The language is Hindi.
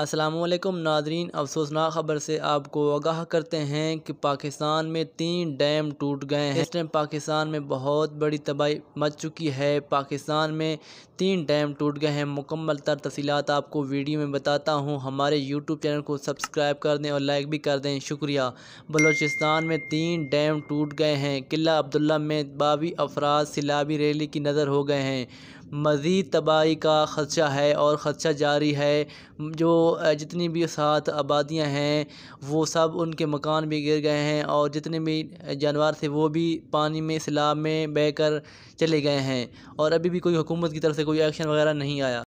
असलकुम नादरीन अफसोसनाक खबर से आपको आगाह करते हैं कि पाकिस्तान में तीन डैम टूट गए हैं इस टाइम पाकिस्तान में बहुत बड़ी तबाही मच चुकी है पाकिस्तान में तीन डैम टूट गए हैं मुकम्मल तर तफसीत आपको वीडियो में बताता हूँ हमारे यूट्यूब चैनल को सब्सक्राइब कर दें और लाइक भी कर दें शुक्रिया बलोचिस्तान में तीन डैम टूट गए हैं किला अब्दुल्ला में बावी अफराज सिलाबी रैली की नज़र हो गए हैं मज़ीद तबाही का खदशा है और ख़दशा जारी है जो जितनी भी साथ आबादियाँ हैं वो सब उनके मकान भी गिर गए हैं और जितने भी जानवर थे वो भी पानी में सैलाब में बह कर चले गए हैं और अभी भी कोई हुकूमत की तरफ़ से कोई एक्शन वगैरह नहीं आया